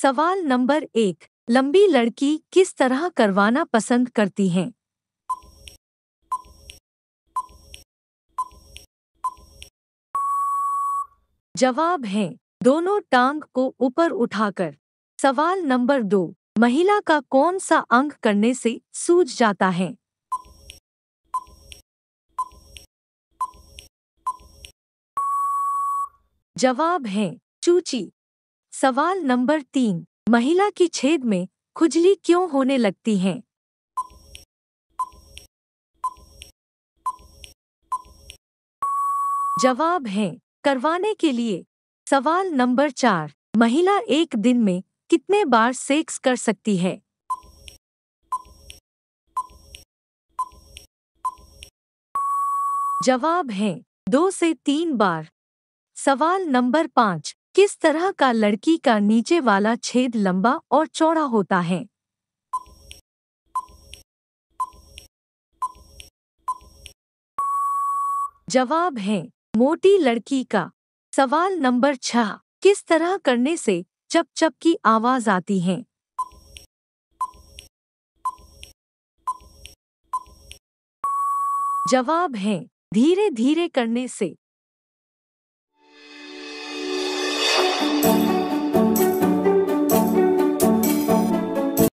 सवाल नंबर एक लंबी लड़की किस तरह करवाना पसंद करती हैं जवाब है दोनों टांग को ऊपर उठाकर सवाल नंबर दो महिला का कौन सा अंग करने से सूझ जाता है जवाब है चूची सवाल नंबर तीन महिला की छेद में खुजली क्यों होने लगती है जवाब है करवाने के लिए सवाल नंबर चार महिला एक दिन में कितने बार सेक्स कर सकती है जवाब है दो से तीन बार सवाल नंबर पाँच किस तरह का लड़की का नीचे वाला छेद लंबा और चौड़ा होता है जवाब है मोटी लड़की का सवाल नंबर छह किस तरह करने से चप चप की आवाज आती है जवाब है धीरे धीरे करने से Thank you.